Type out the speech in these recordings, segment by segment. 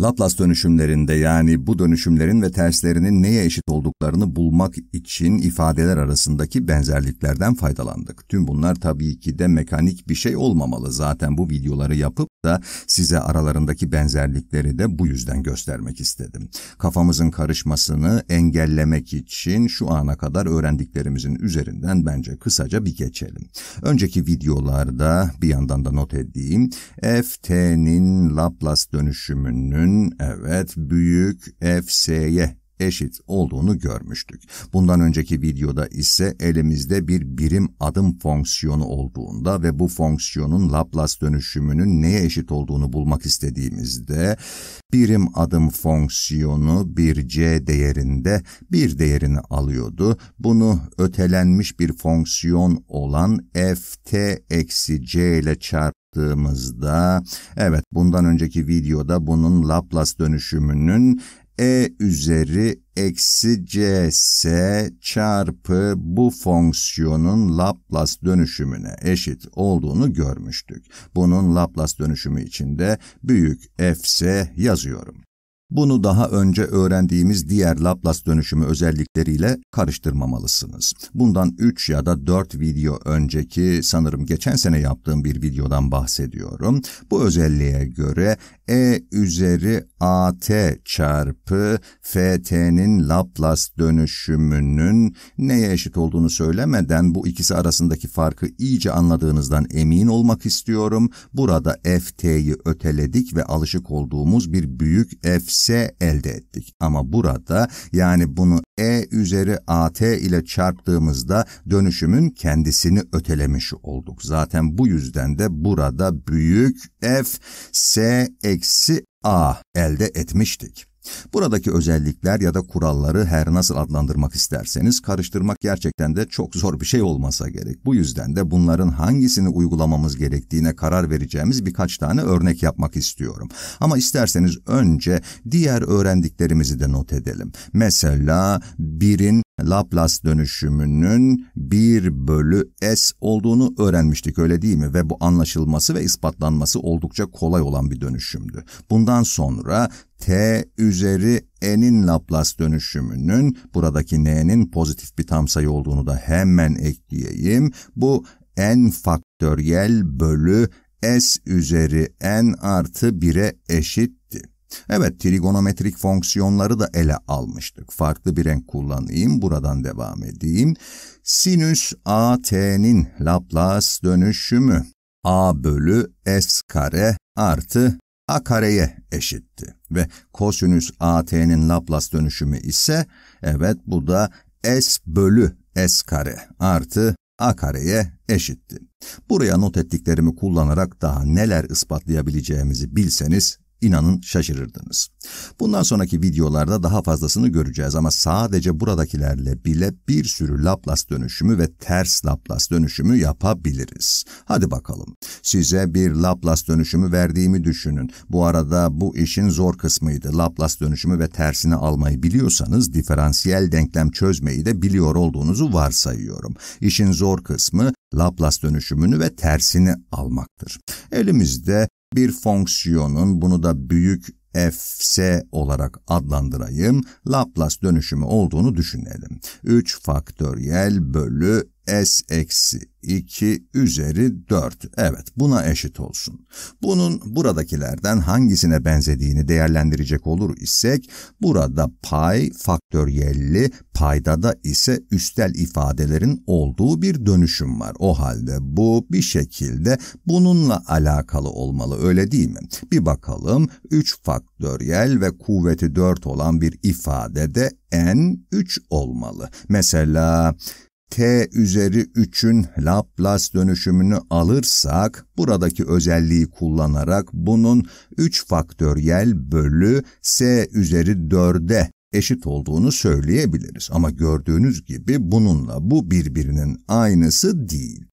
Laplace dönüşümlerinde yani bu dönüşümlerin ve terslerinin neye eşit olduklarını bulmak için ifadeler arasındaki benzerliklerden faydalandık. Tüm bunlar tabii ki de mekanik bir şey olmamalı. Zaten bu videoları yapıp da size aralarındaki benzerlikleri de bu yüzden göstermek istedim. Kafamızın karışmasını engellemek için şu ana kadar öğrendiklerimizin üzerinden bence kısaca bir geçelim. Önceki videolarda bir yandan da not edeyim. ft'nin Laplace dönüşümünün evet büyük fs'ye eşit olduğunu görmüştük. Bundan önceki videoda ise elimizde bir birim adım fonksiyonu olduğunda ve bu fonksiyonun Laplace dönüşümünün neye eşit olduğunu bulmak istediğimizde birim adım fonksiyonu bir c değerinde bir değerini alıyordu. Bunu ötelenmiş bir fonksiyon olan ft eksi c ile çarp evet bundan önceki videoda bunun Laplace dönüşümünün e üzeri eksi cs çarpı bu fonksiyonun Laplace dönüşümüne eşit olduğunu görmüştük. Bunun Laplace dönüşümü içinde büyük fs yazıyorum. Bunu daha önce öğrendiğimiz diğer Laplace dönüşümü özellikleriyle karıştırmamalısınız. Bundan 3 ya da 4 video önceki sanırım geçen sene yaptığım bir videodan bahsediyorum. Bu özelliğe göre e üzeri at çarpı ft'nin Laplace dönüşümünün neye eşit olduğunu söylemeden bu ikisi arasındaki farkı iyice anladığınızdan emin olmak istiyorum. Burada ft'yi öteledik ve alışık olduğumuz bir büyük fs elde ettik. Ama burada yani bunu e üzeri at ile çarptığımızda dönüşümün kendisini ötelemiş olduk. Zaten bu yüzden de burada büyük f s eksi a elde etmiştik. Buradaki özellikler ya da kuralları her nasıl adlandırmak isterseniz karıştırmak gerçekten de çok zor bir şey olmasa gerek. Bu yüzden de bunların hangisini uygulamamız gerektiğine karar vereceğimiz birkaç tane örnek yapmak istiyorum. Ama isterseniz önce diğer öğrendiklerimizi de not edelim. Mesela birin Laplace dönüşümünün 1 bölü S olduğunu öğrenmiştik öyle değil mi? Ve bu anlaşılması ve ispatlanması oldukça kolay olan bir dönüşümdü. Bundan sonra T üzeri n'in Laplace dönüşümünün buradaki n'nin pozitif bir tam sayı olduğunu da hemen ekleyeyim. Bu n faktöriyel bölü s üzeri n artı 1'e eşit Evet, trigonometrik fonksiyonları da ele almıştık. Farklı bir renk kullanayım, buradan devam edeyim. Sinüs AT'nin Laplace dönüşümü A bölü S kare artı A kareye eşitti. Ve kosinüs AT'nin Laplace dönüşümü ise, evet bu da S bölü S kare artı a kareye eşitti. Buraya not ettiklerimi kullanarak daha neler ispatlayabileceğimizi bilseniz İnanın şaşırırdınız. Bundan sonraki videolarda daha fazlasını göreceğiz ama sadece buradakilerle bile bir sürü Laplace dönüşümü ve ters Laplace dönüşümü yapabiliriz. Hadi bakalım. Size bir Laplace dönüşümü verdiğimi düşünün. Bu arada bu işin zor kısmıydı. Laplace dönüşümü ve tersini almayı biliyorsanız diferansiyel denklem çözmeyi de biliyor olduğunuzu varsayıyorum. İşin zor kısmı Laplace dönüşümünü ve tersini almaktır. Elimizde bir fonksiyonun bunu da büyük fs olarak adlandırayım, Laplace dönüşümü olduğunu düşünelim. 3 faktöriyel bölü s eksi 2 üzeri 4. Evet buna eşit olsun. Bunun buradakilerden hangisine benzediğini değerlendirecek olur isek burada pay faktöriyelli payda da ise üstel ifadelerin olduğu bir dönüşüm var. O halde bu bir şekilde bununla alakalı olmalı öyle değil mi? Bir bakalım 3 faktöriyel ve kuvveti 4 olan bir ifadede n 3 olmalı. Mesela t üzeri 3'ün Laplace dönüşümünü alırsak, buradaki özelliği kullanarak bunun 3 faktöriyel bölü s üzeri 4'e eşit olduğunu söyleyebiliriz. Ama gördüğünüz gibi bununla bu birbirinin aynısı değil.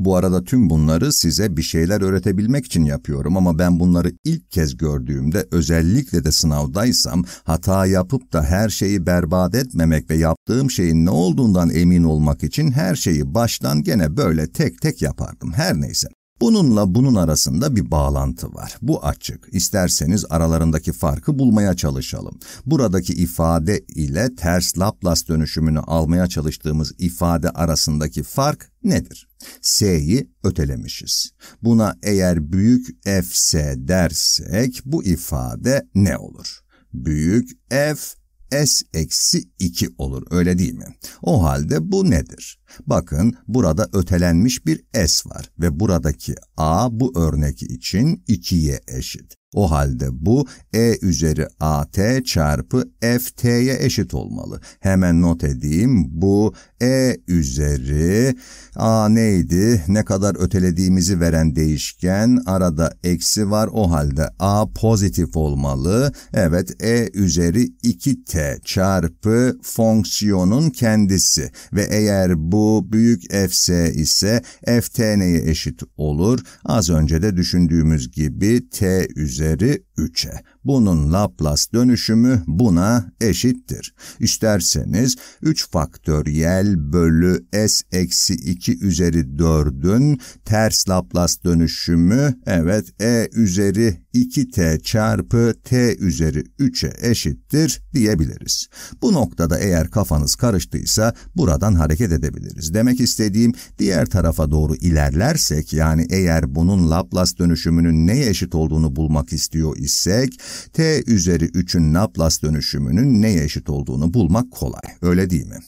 Bu arada tüm bunları size bir şeyler öğretebilmek için yapıyorum ama ben bunları ilk kez gördüğümde özellikle de sınavdaysam hata yapıp da her şeyi berbat etmemek ve yaptığım şeyin ne olduğundan emin olmak için her şeyi baştan gene böyle tek tek yapardım. Her neyse. Bununla bunun arasında bir bağlantı var. Bu açık. İsterseniz aralarındaki farkı bulmaya çalışalım. Buradaki ifade ile ters Laplace dönüşümünü almaya çalıştığımız ifade arasındaki fark nedir? S'yi ötelemişiz. Buna eğer büyük F S dersek bu ifade ne olur? Büyük F S eksi 2 olur öyle değil mi? O halde bu nedir? Bakın burada ötelenmiş bir S var ve buradaki A bu örnek için 2'ye eşit. O halde bu E üzeri AT çarpı FT'ye eşit olmalı. Hemen not edeyim. Bu E üzeri A neydi? Ne kadar ötelediğimizi veren değişken. Arada eksi var. O halde A pozitif olmalı. Evet E üzeri 2T çarpı fonksiyonun kendisi. Ve eğer bu büyük Fs ise FT neye eşit olur? Az önce de düşündüğümüz gibi T üzeri üzeri 3'e. Bunun Laplace dönüşümü buna eşittir. İsterseniz 3 faktöriyel bölü s eksi 2 üzeri 4'ün ters Laplace dönüşümü evet e üzeri 2t çarpı t üzeri 3'e eşittir diyebiliriz. Bu noktada eğer kafanız karıştıysa buradan hareket edebiliriz. Demek istediğim diğer tarafa doğru ilerlersek yani eğer bunun Laplace dönüşümünün neye eşit olduğunu bulmak istiyor isek t üzeri 3'ün Laplace dönüşümünün neye eşit olduğunu bulmak kolay, öyle değil mi?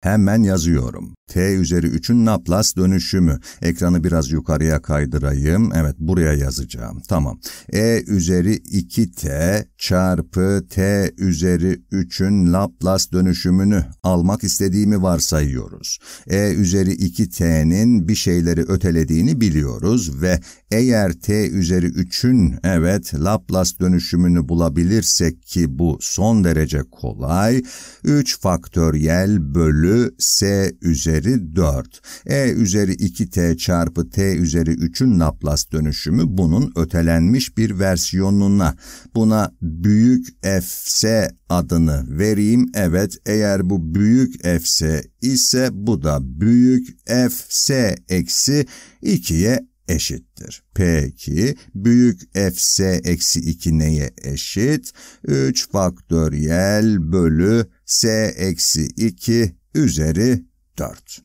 Hemen yazıyorum. T üzeri 3'ün Laplace dönüşümü. Ekranı biraz yukarıya kaydırayım. Evet buraya yazacağım. Tamam. E üzeri 2T çarpı T üzeri 3'ün Laplace dönüşümünü almak istediğimi varsayıyoruz. E üzeri 2T'nin bir şeyleri ötelediğini biliyoruz ve eğer T üzeri 3'ün evet Laplace dönüşümünü bulabilirsek ki bu son derece kolay 3 faktöriyel bölü S üzeri üzeri 4. E üzeri 2t çarpı t üzeri 3'ün Laplace dönüşümü bunun ötelenmiş bir versiyonuna. Buna büyük fs adını vereyim. Evet eğer bu büyük fs ise bu da büyük fs eksi 2'ye eşittir. Peki büyük fs eksi 2 neye eşit? 3 faktöriyel bölü s eksi 2 üzeri 4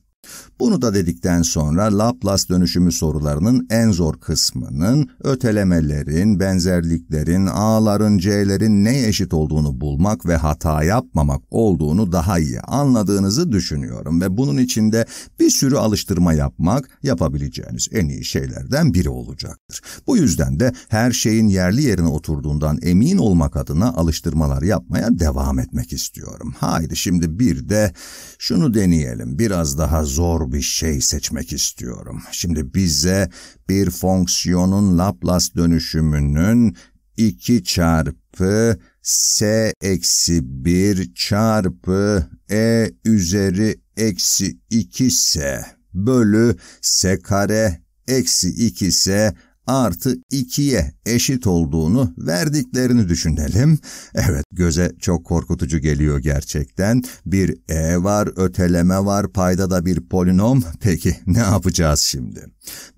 bunu da dedikten sonra Laplace dönüşümü sorularının en zor kısmının ötelemelerin, benzerliklerin, a'ların, c'lerin ne eşit olduğunu bulmak ve hata yapmamak olduğunu daha iyi anladığınızı düşünüyorum ve bunun içinde bir sürü alıştırma yapmak yapabileceğiniz en iyi şeylerden biri olacaktır. Bu yüzden de her şeyin yerli yerine oturduğundan emin olmak adına alıştırmalar yapmaya devam etmek istiyorum. Haydi şimdi bir de şunu deneyelim. Biraz daha zor bir şey seçmek istiyorum. Şimdi bize bir fonksiyonun Laplace dönüşümünün 2 çarpı s eksi 1 çarpı e üzeri eksi 2 s bölü s kare eksi 2 s artı 2'ye eşit olduğunu verdiklerini düşünelim. Evet göze çok korkutucu geliyor gerçekten. Bir e var, öteleme var, payda da bir polinom. Peki ne yapacağız şimdi?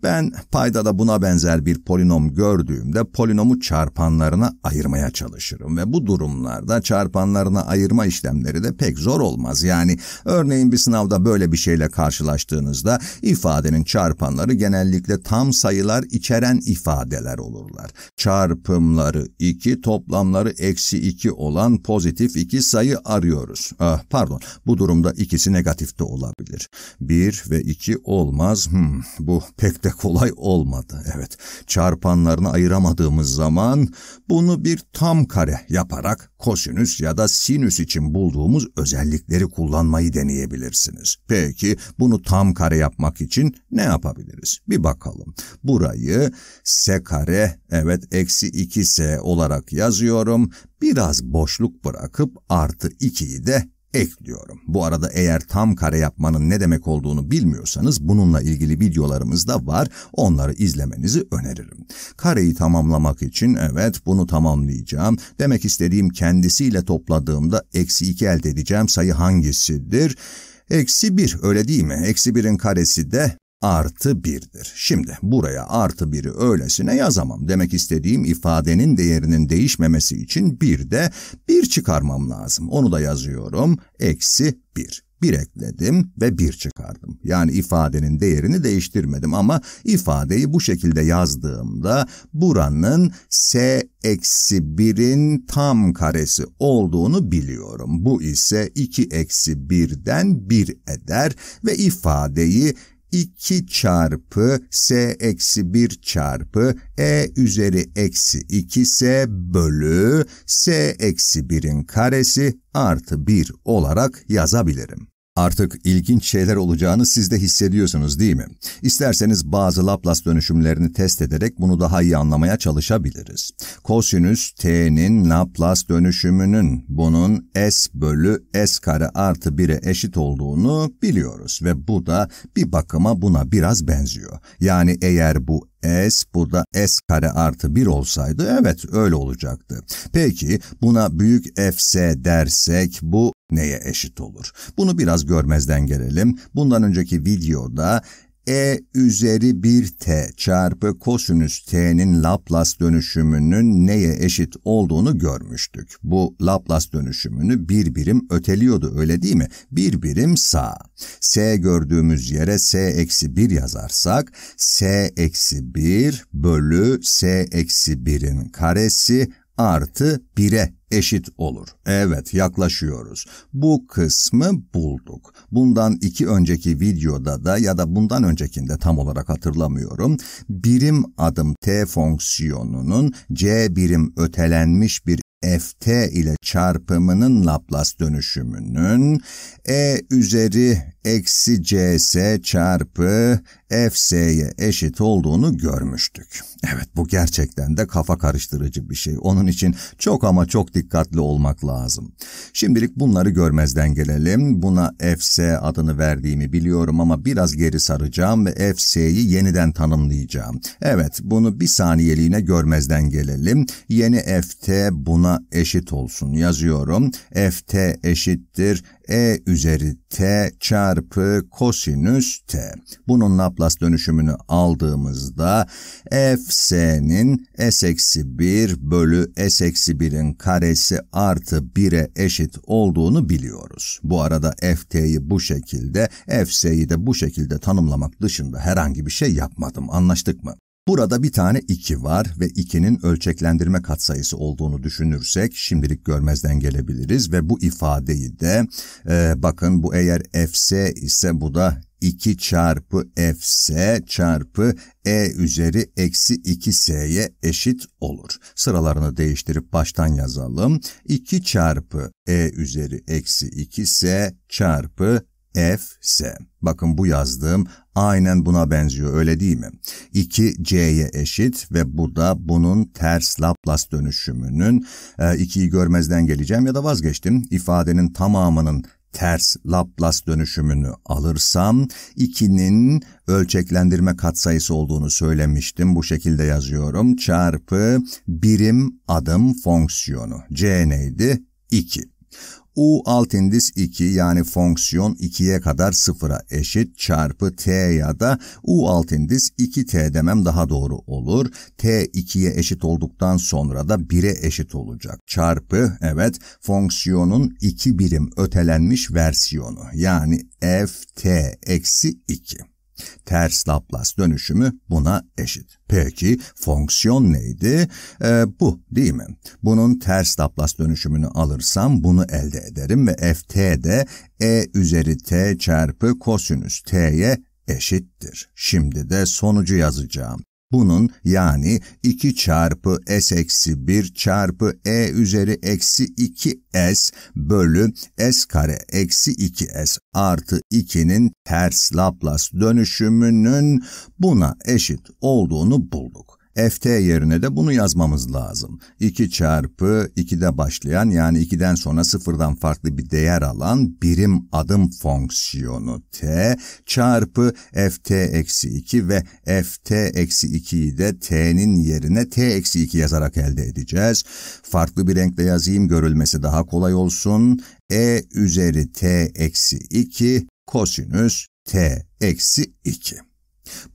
Ben payda da buna benzer bir polinom gördüğümde polinomu çarpanlarına ayırmaya çalışırım ve bu durumlarda çarpanlarına ayırma işlemleri de pek zor olmaz. Yani örneğin bir sınavda böyle bir şeyle karşılaştığınızda ifadenin çarpanları genellikle tam sayılar içeren değişen ifadeler olurlar. Çarpımları 2, toplamları eksi 2 olan pozitif 2 sayı arıyoruz. Ah, pardon, bu durumda ikisi negatif de olabilir. 1 ve 2 olmaz. Hmm, bu pek de kolay olmadı. Evet, çarpanlarını ayıramadığımız zaman bunu bir tam kare yaparak kosinüs ya da sinüs için bulduğumuz özellikleri kullanmayı deneyebilirsiniz. Peki bunu tam kare yapmak için ne yapabiliriz? Bir bakalım. Burayı S kare evet eksi 2S olarak yazıyorum. Biraz boşluk bırakıp artı 2'yi de ekliyorum. Bu arada eğer tam kare yapmanın ne demek olduğunu bilmiyorsanız bununla ilgili videolarımız da var. Onları izlemenizi öneririm. Kareyi tamamlamak için evet bunu tamamlayacağım. Demek istediğim kendisiyle topladığımda eksi 2 elde edeceğim sayı hangisidir? Eksi 1 öyle değil mi? Eksi 1'in karesi de artı 1'dir. Şimdi buraya artı 1'i öylesine yazamam. Demek istediğim ifadenin değerinin değişmemesi için bir de 1 çıkarmam lazım. Onu da yazıyorum. Eksi 1. 1 ekledim ve 1 çıkardım. Yani ifadenin değerini değiştirmedim ama ifadeyi bu şekilde yazdığımda buranın s eksi 1'in tam karesi olduğunu biliyorum. Bu ise 2 eksi 1'den 1 eder ve ifadeyi 2 çarpı s eksi 1 çarpı e üzeri eksi 2 s bölü s eksi 1'in karesi artı 1 olarak yazabilirim. Artık ilginç şeyler olacağını siz de hissediyorsunuz değil mi? İsterseniz bazı Laplace dönüşümlerini test ederek bunu daha iyi anlamaya çalışabiliriz. Kosinüs t'nin Laplace dönüşümünün bunun s bölü s kare artı 1'e eşit olduğunu biliyoruz ve bu da bir bakıma buna biraz benziyor. Yani eğer bu s burada s kare artı 1 olsaydı evet öyle olacaktı. Peki buna büyük fs dersek bu neye eşit olur? Bunu biraz görmezden gelelim. Bundan önceki videoda e üzeri 1t çarpı kosinüs t'nin Laplace dönüşümünün neye eşit olduğunu görmüştük. Bu Laplace dönüşümünü bir birim öteliyordu öyle değil mi? Bir birim sağ. s gördüğümüz yere s eksi 1 yazarsak s eksi 1 bölü s eksi 1'in karesi artı 1'e eşit olur. Evet yaklaşıyoruz. Bu kısmı bulduk. Bundan iki önceki videoda da ya da bundan öncekinde tam olarak hatırlamıyorum. Birim adım t fonksiyonunun c birim ötelenmiş bir ft ile çarpımının Laplace dönüşümünün e üzeri eksi cs çarpı fs'ye eşit olduğunu görmüştük. Evet bu gerçekten de kafa karıştırıcı bir şey. Onun için çok ama çok dikkatli olmak lazım. Şimdilik bunları görmezden gelelim. Buna fs adını verdiğimi biliyorum ama biraz geri saracağım ve fs'yi yeniden tanımlayacağım. Evet bunu bir saniyeliğine görmezden gelelim. Yeni ft buna eşit olsun yazıyorum. ft eşittir e üzeri t çarpı kosinüs t. Bunun Laplace dönüşümünü aldığımızda fs'nin s eksi 1 bölü s eksi 1'in karesi artı 1'e eşit olduğunu biliyoruz. Bu arada ft'yi bu şekilde, fs'yi de bu şekilde tanımlamak dışında herhangi bir şey yapmadım. Anlaştık mı? Burada bir tane 2 var ve 2'nin ölçeklendirme katsayısı olduğunu düşünürsek şimdilik görmezden gelebiliriz ve bu ifadeyi de e, bakın bu eğer fs ise bu da 2 çarpı fs çarpı e üzeri eksi 2s'ye eşit olur. Sıralarını değiştirip baştan yazalım. 2 çarpı e üzeri eksi 2s çarpı F, S. Bakın bu yazdığım aynen buna benziyor öyle değil mi? 2 C'ye eşit ve bu da bunun ters Laplace dönüşümünün 2'yi e, görmezden geleceğim ya da vazgeçtim. İfadenin tamamının ters Laplace dönüşümünü alırsam 2'nin ölçeklendirme katsayısı olduğunu söylemiştim. Bu şekilde yazıyorum. Çarpı birim adım fonksiyonu. C neydi? 2. U alt indis 2 yani fonksiyon 2'ye kadar 0'a eşit çarpı t ya da U alt indis 2t demem daha doğru olur. t 2'ye eşit olduktan sonra da 1'e eşit olacak. Çarpı evet fonksiyonun 2 birim ötelenmiş versiyonu yani f t eksi 2. Ters Laplace dönüşümü buna eşit. Peki fonksiyon neydi? Ee, bu değil mi? Bunun ters Laplace dönüşümünü alırsam bunu elde ederim ve ft de e üzeri t çarpı kosinüs t'ye eşittir. Şimdi de sonucu yazacağım. Bunun yani 2 çarpı s eksi 1 çarpı e üzeri eksi 2 s bölü s kare eksi 2 s artı 2'nin ters Laplace dönüşümünün buna eşit olduğunu bulduk ft yerine de bunu yazmamız lazım. 2 çarpı 2'de başlayan yani 2'den sonra sıfırdan farklı bir değer alan birim adım fonksiyonu t çarpı ft eksi 2 ve ft eksi 2'yi de t'nin yerine t eksi 2 yazarak elde edeceğiz. Farklı bir renkle yazayım görülmesi daha kolay olsun. e üzeri t eksi 2 kosinüs t eksi 2.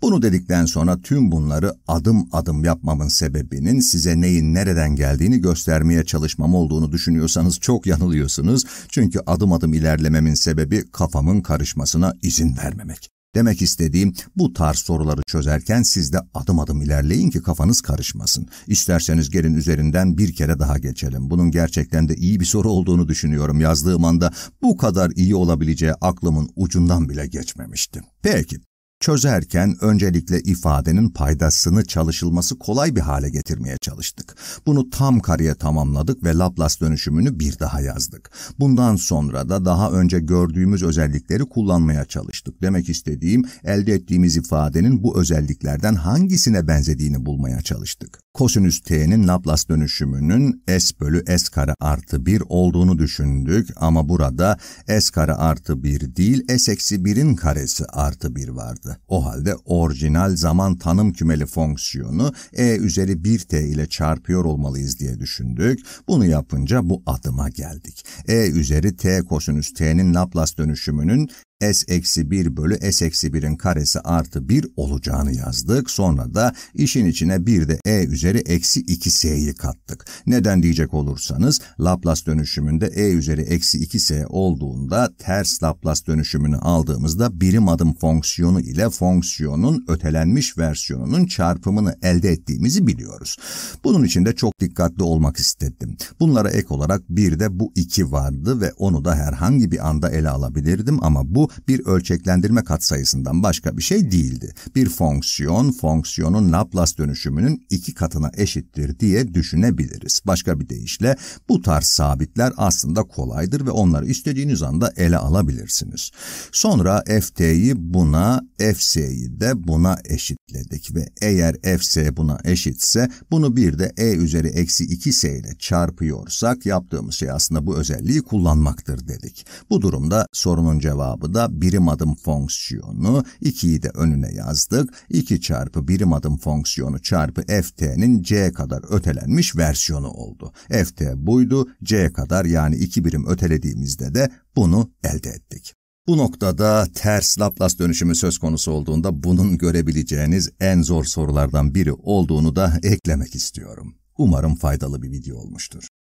Bunu dedikten sonra tüm bunları adım adım yapmamın sebebinin size neyin nereden geldiğini göstermeye çalışmam olduğunu düşünüyorsanız çok yanılıyorsunuz. Çünkü adım adım ilerlememin sebebi kafamın karışmasına izin vermemek. Demek istediğim bu tarz soruları çözerken siz de adım adım ilerleyin ki kafanız karışmasın. İsterseniz gelin üzerinden bir kere daha geçelim. Bunun gerçekten de iyi bir soru olduğunu düşünüyorum. Yazdığım anda bu kadar iyi olabileceği aklımın ucundan bile geçmemişti. Peki, Çözerken öncelikle ifadenin paydasını çalışılması kolay bir hale getirmeye çalıştık. Bunu tam kareye tamamladık ve Laplace dönüşümünü bir daha yazdık. Bundan sonra da daha önce gördüğümüz özellikleri kullanmaya çalıştık. Demek istediğim elde ettiğimiz ifadenin bu özelliklerden hangisine benzediğini bulmaya çalıştık. Kosinüs t'nin Laplace dönüşümünün s bölü s kare artı 1 olduğunu düşündük ama burada s kare artı 1 değil s eksi 1'in karesi artı 1 vardı olamazdı. O halde orijinal zaman tanım kümeli fonksiyonu e üzeri 1t ile çarpıyor olmalıyız diye düşündük. Bunu yapınca bu adıma geldik. e üzeri t kosinüs t'nin Laplace dönüşümünün s-1 eksi bölü s-1'in eksi karesi artı 1 olacağını yazdık. Sonra da işin içine bir de e üzeri eksi 2s'yi kattık. Neden diyecek olursanız Laplace dönüşümünde e üzeri eksi 2s olduğunda ters Laplace dönüşümünü aldığımızda birim adım fonksiyonu ile fonksiyonun ötelenmiş versiyonunun çarpımını elde ettiğimizi biliyoruz. Bunun için de çok dikkatli olmak istedim. Bunlara ek olarak bir de bu 2 vardı ve onu da herhangi bir anda ele alabilirdim ama bu bir ölçeklendirme katsayısından başka bir şey değildi. Bir fonksiyon, fonksiyonun Laplace dönüşümünün iki katına eşittir diye düşünebiliriz. Başka bir deyişle bu tarz sabitler aslında kolaydır ve onları istediğiniz anda ele alabilirsiniz. Sonra ft'yi buna, fs'yi de buna eşitledik ve eğer fs buna eşitse bunu bir de e üzeri eksi 2s ile çarpıyorsak yaptığımız şey aslında bu özelliği kullanmaktır dedik. Bu durumda sorunun cevabı da da birim adım fonksiyonu, 2'yi de önüne yazdık. 2 çarpı birim adım fonksiyonu çarpı ft'nin c kadar ötelenmiş versiyonu oldu. ft buydu, c kadar yani 2 birim ötelediğimizde de bunu elde ettik. Bu noktada ters Laplace dönüşümü söz konusu olduğunda bunun görebileceğiniz en zor sorulardan biri olduğunu da eklemek istiyorum. Umarım faydalı bir video olmuştur.